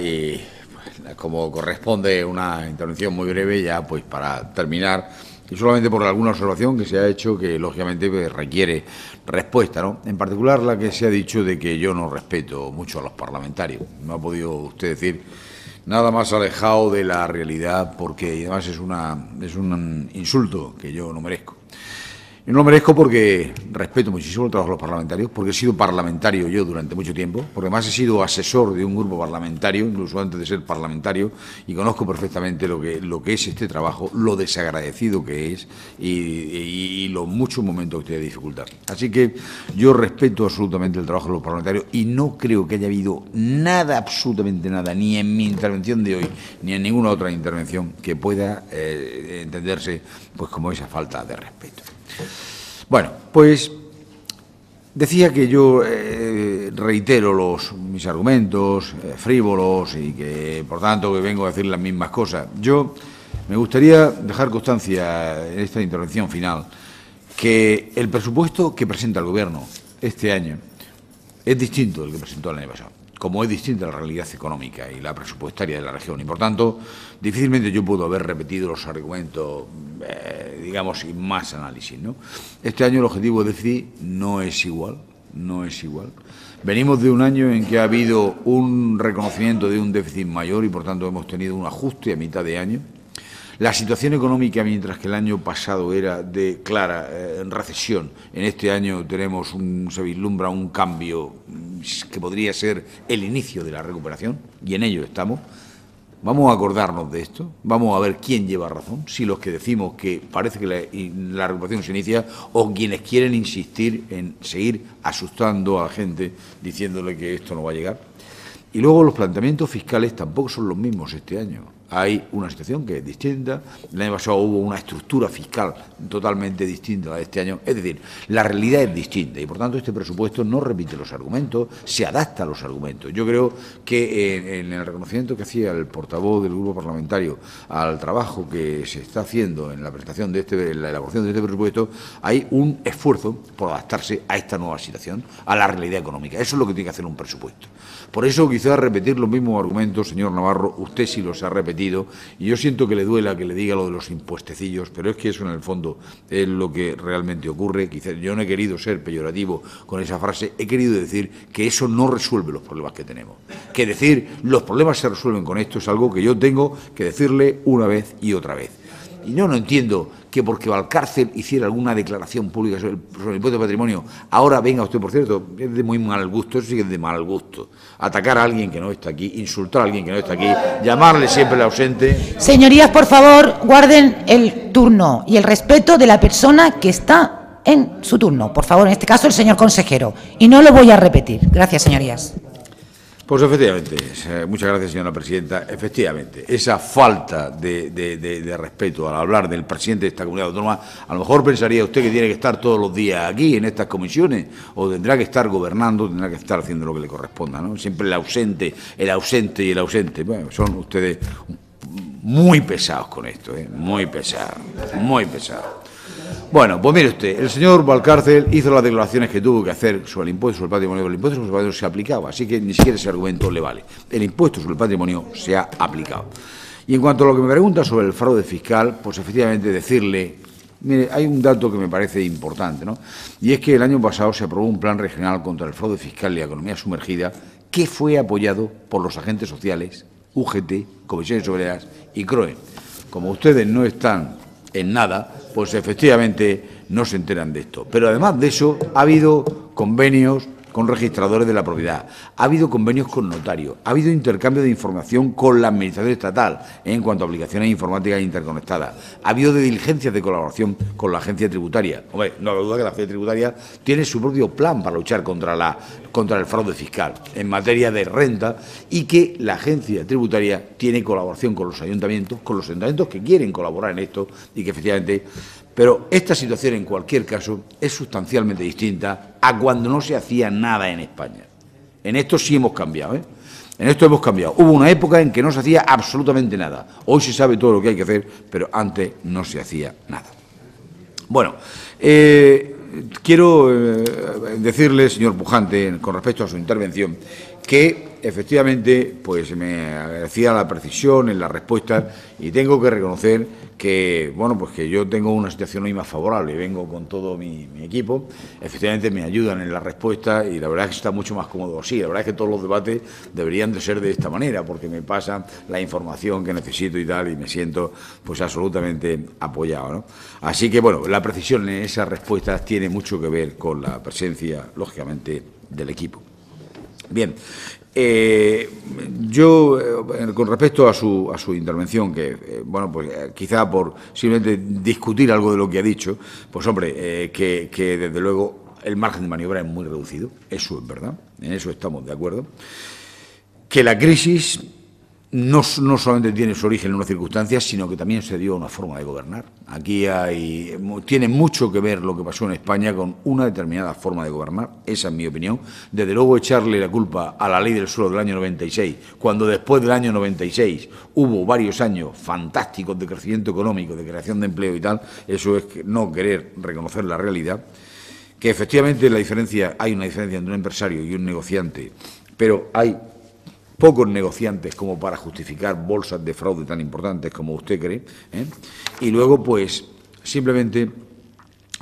y como corresponde una intervención muy breve ya pues para terminar y solamente por alguna observación que se ha hecho que lógicamente pues, requiere respuesta, ¿no? En particular la que se ha dicho de que yo no respeto mucho a los parlamentarios. No ha podido usted decir nada más alejado de la realidad porque además es una es un insulto que yo no merezco. Y no lo merezco porque respeto muchísimo el trabajo de los parlamentarios, porque he sido parlamentario yo durante mucho tiempo, porque además he sido asesor de un grupo parlamentario, incluso antes de ser parlamentario, y conozco perfectamente lo que, es este trabajo, lo desagradecido que es y, los muchos momentos que tiene dificultad. Así que yo respeto absolutamente el trabajo de los parlamentarios y no creo que haya habido nada, absolutamente nada, ni en mi intervención de hoy, ni en ninguna otra intervención que pueda eh, entenderse pues como esa falta de respeto. Bueno, pues decía que yo eh, reitero los, mis argumentos eh, frívolos y que, por tanto, que vengo a decir las mismas cosas. Yo me gustaría dejar constancia en esta intervención final que el presupuesto que presenta el Gobierno este año es distinto del que presentó el año pasado como es distinta la realidad económica y la presupuestaria de la región. Y por tanto, difícilmente yo puedo haber repetido los argumentos, eh, digamos, sin más análisis. ¿no? Este año el objetivo de déficit no es igual, no es igual. Venimos de un año en que ha habido un reconocimiento de un déficit mayor y por tanto hemos tenido un ajuste a mitad de año la situación económica, mientras que el año pasado era de clara eh, recesión, en este año tenemos un, se vislumbra un cambio mm, que podría ser el inicio de la recuperación, y en ello estamos. Vamos a acordarnos de esto, vamos a ver quién lleva razón, si los que decimos que parece que la, la recuperación se inicia o quienes quieren insistir en seguir asustando a la gente diciéndole que esto no va a llegar. Y luego los planteamientos fiscales tampoco son los mismos este año hay una situación que es distinta. El año pasado hubo una estructura fiscal totalmente distinta a la de este año. Es decir, la realidad es distinta y por tanto este presupuesto no repite los argumentos, se adapta a los argumentos. Yo creo que eh, en, el reconocimiento que hacía el portavoz del grupo parlamentario al trabajo que se está haciendo en la presentación de este, en la elaboración de este presupuesto, hay un esfuerzo por adaptarse a esta nueva situación, a la realidad económica. Eso es lo que tiene que hacer un presupuesto. Por eso quizás repetir los mismos argumentos, señor Navarro, usted sí los ha repetido y yo siento que le duela que le diga lo de los impuestecillos, pero es que eso en el fondo es lo que realmente ocurre. Quizás yo no he querido ser peyorativo con esa frase, he querido decir que eso no resuelve los problemas que tenemos. Que decir los problemas se resuelven con esto es algo que yo tengo que decirle una vez y otra vez. Y no, no entiendo que porque cárcel hiciera alguna declaración pública sobre el, impuesto de patrimonio, ahora venga usted, por cierto, es de muy mal gusto, eso sí que es de mal gusto. Atacar a alguien que no está aquí, insultar a alguien que no está aquí, llamarle siempre ausente. Señorías, por favor, guarden el turno y el respeto de la persona que está en su turno. Por favor, en este caso el señor consejero. Y no lo voy a repetir. Gracias, señorías. Pues efectivamente, eh, muchas gracias señora presidenta. Efectivamente, esa falta de, respeto al hablar del presidente de esta comunidad autónoma, a lo mejor pensaría usted que tiene que estar todos los días aquí en estas comisiones, o tendrá que estar gobernando, tendrá que estar haciendo lo que le corresponda, ¿no? Siempre el ausente, el ausente y el ausente. Bueno, son ustedes muy pesados con esto, ¿eh? muy pesados, muy pesados. Bueno, pues mire usted, el señor Valcárcel hizo las declaraciones que tuvo que hacer sobre el impuesto sobre el patrimonio, el impuesto sobre el patrimonio se aplicado, así que ni siquiera ese argumento le vale. El impuesto sobre el patrimonio se ha aplicado. Y en cuanto a lo que me pregunta sobre el fraude fiscal, pues efectivamente decirle, mire, hay un dato que me parece importante, ¿no? Y es que el año pasado se aprobó un plan regional contra el fraude fiscal y la economía sumergida que fue apoyado por los agentes sociales, UGT, Comisiones Obreras y CROE. Como ustedes no están en nada, pues efectivamente no se enteran de esto. Pero además de eso, ha habido convenios con registradores de la propiedad, ha habido convenios con notarios, ha habido intercambio de información con la Administración Estatal en cuanto a aplicaciones informáticas interconectadas, ha habido diligencias de colaboración con la agencia tributaria. Hombre, no hay duda que la agencia tributaria tiene su propio plan para luchar contra, la, contra el fraude fiscal en materia de renta y que la agencia tributaria tiene colaboración con los ayuntamientos, con los ayuntamientos que quieren colaborar en esto y que efectivamente pero esta situación, en cualquier caso, es sustancialmente distinta a cuando no se hacía nada en España. En esto sí hemos cambiado, ¿eh? En esto hemos cambiado. Hubo una época en que no se hacía absolutamente nada. Hoy se sabe todo lo que hay que hacer, pero antes no se hacía nada. Bueno, eh, quiero eh, decirle, señor Pujante, con respecto a su intervención, que efectivamente pues me agradecía la precisión en las respuestas y tengo que reconocer que bueno pues que yo tengo una situación hoy más favorable y vengo con todo mi, equipo efectivamente me ayudan en las respuestas y la verdad es que está mucho más cómodo así la verdad es que todos los debates deberían de ser de esta manera porque me pasan la información que necesito y tal y me siento pues absolutamente apoyado ¿no? así que bueno la precisión en esas respuestas tiene mucho que ver con la presencia lógicamente del equipo Bien, eh, yo, eh, con respecto a su, a su intervención, que, eh, bueno, pues quizá por simplemente discutir algo de lo que ha dicho, pues hombre, que, que, desde luego el margen de maniobra es muy reducido, eso es verdad, en eso estamos de acuerdo, que la crisis no, solamente tiene su origen en una circunstancia, sino que también se dio una forma de gobernar. Aquí hay, tiene mucho que ver lo que pasó en España con una determinada forma de gobernar, esa es mi opinión. Desde luego echarle la culpa a la ley del suelo del año 96, cuando después del año 96 hubo varios años fantásticos de crecimiento económico, de creación de empleo y tal, eso es no querer reconocer la realidad, que efectivamente la diferencia, hay una diferencia entre un empresario y un negociante, pero hay pocos negociantes como para justificar bolsas de fraude tan importantes como usted cree. ¿eh? Y luego, pues, simplemente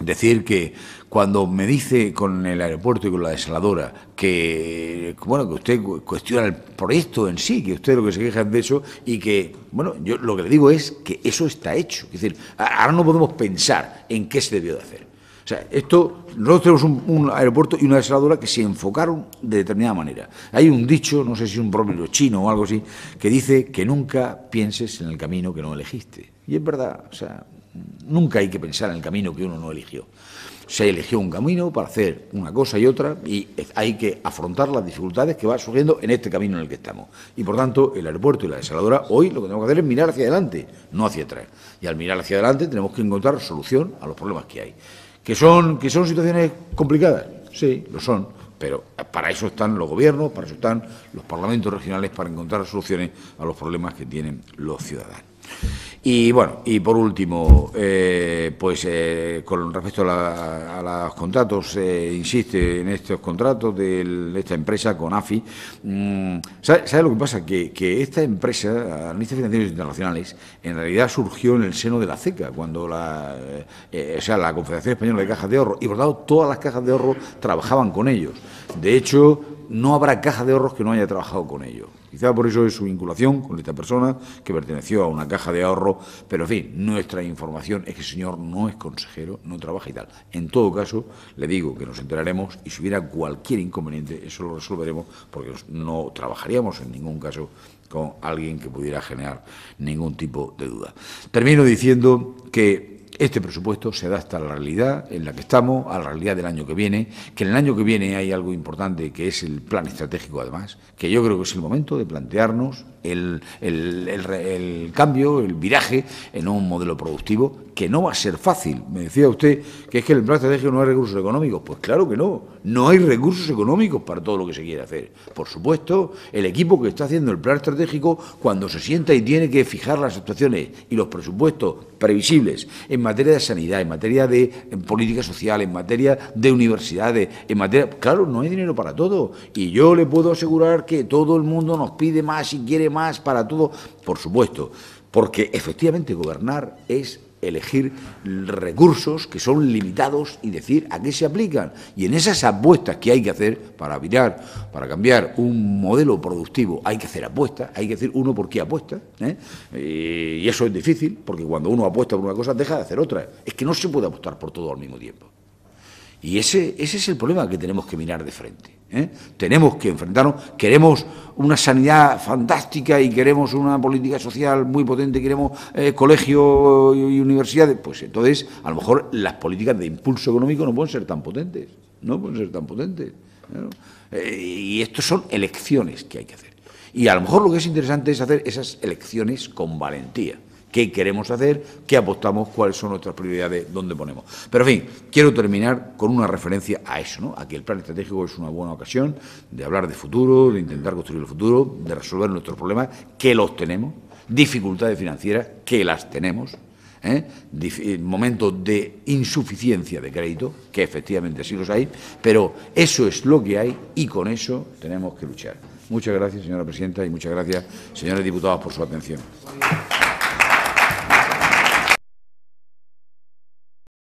decir que cuando me dice con el aeropuerto y con la desaladora que bueno que usted cuestiona el proyecto en sí, que usted lo que se queja es de eso y que bueno, yo lo que le digo es que eso está hecho, es decir, ahora no podemos pensar en qué se debió de hacer. O sea, esto, nosotros tenemos un, aeropuerto y una desaladora que se enfocaron de determinada manera. Hay un dicho, no sé si es un propio chino o algo así, que dice que nunca pienses en el camino que no elegiste. Y es verdad, o sea, nunca hay que pensar en el camino que uno no eligió. Se eligió un camino para hacer una cosa y otra y hay que afrontar las dificultades que van surgiendo en este camino en el que estamos. Y por tanto, el aeropuerto y la desaladora hoy lo que tenemos que hacer es mirar hacia adelante, no hacia atrás. Y al mirar hacia adelante tenemos que encontrar solución a los problemas que hay. ¿Que son, que son situaciones complicadas? Sí, lo son, pero para eso están los gobiernos, para eso están los parlamentos regionales, para encontrar soluciones a los problemas que tienen los ciudadanos. Y bueno, y por último, eh, pues eh, con respecto a, a los contratos, eh, insiste en estos contratos de esta empresa con AFI. Mm, sabe lo que pasa? Que, que esta empresa, de Financieros Internacionales, en realidad surgió en el seno de la CECA, cuando la, eh, eh, o sea, la Confederación Española de Cajas de Ahorro, y por lo tanto todas las cajas de ahorro trabajaban con ellos. De hecho, no habrá caja de ahorros que no haya trabajado con ello. Quizá por eso es su vinculación con esta persona que perteneció a una caja de ahorro, pero en fin, nuestra información es que el señor no es consejero, no trabaja y tal. En todo caso, le digo que nos enteraremos y si hubiera cualquier inconveniente, eso lo resolveremos porque no trabajaríamos en ningún caso con alguien que pudiera generar ningún tipo de duda. Termino diciendo que este presupuesto se adapta a la realidad en la que estamos, a la realidad del año que viene, que en el año que viene hay algo importante que es el plan estratégico además, que yo creo que es el momento de plantearnos el, el cambio, el viraje en un modelo productivo que no va a ser fácil. Me decía usted que es que el plan estratégico no hay recursos económicos. Pues claro que no, no hay recursos económicos para todo lo que se quiere hacer. Por supuesto, el equipo que está haciendo el plan estratégico, cuando se sienta y tiene que fijar las actuaciones y los presupuestos previsibles en materia de sanidad, en materia de política social, en materia de universidades, en materia... Claro, no hay dinero para todo. Y yo le puedo asegurar que todo el mundo nos pide más y quiere más para todo. Por supuesto, porque efectivamente gobernar es elegir recursos que son limitados y decir a qué se aplican. Y en esas apuestas que hay que hacer para para cambiar un modelo productivo, hay que hacer apuestas, hay que decir uno por qué apuesta. ¿eh? Eh, y eso es difícil, porque cuando uno apuesta por una cosa deja de hacer otra. Es que no se puede apostar por todo al mismo tiempo. Y ese, ese es el problema que tenemos que mirar de frente. ¿eh? Tenemos que enfrentarnos, queremos una sanidad fantástica y queremos una política social muy potente, queremos eh, colegios y universidades. Pues entonces, a lo mejor las políticas de impulso económico no pueden ser tan potentes, no pueden ser tan potentes. Eh, y estos son elecciones que hay que hacer. Y a lo mejor lo que es interesante es hacer esas elecciones con valentía qué queremos hacer, qué apostamos, cuáles son nuestras prioridades, dónde ponemos. Pero, en fin, quiero terminar con una referencia a eso, ¿no? a que el plan estratégico es una buena ocasión de hablar de futuro, de intentar construir el futuro, de resolver nuestros problemas, que los tenemos, dificultades financieras, que las tenemos, ¿eh? Eh, momentos de insuficiencia de crédito, que efectivamente sí los hay, pero eso es lo que hay y con eso tenemos que luchar. Muchas gracias, señora presidenta, y muchas gracias, señores diputados, por su atención.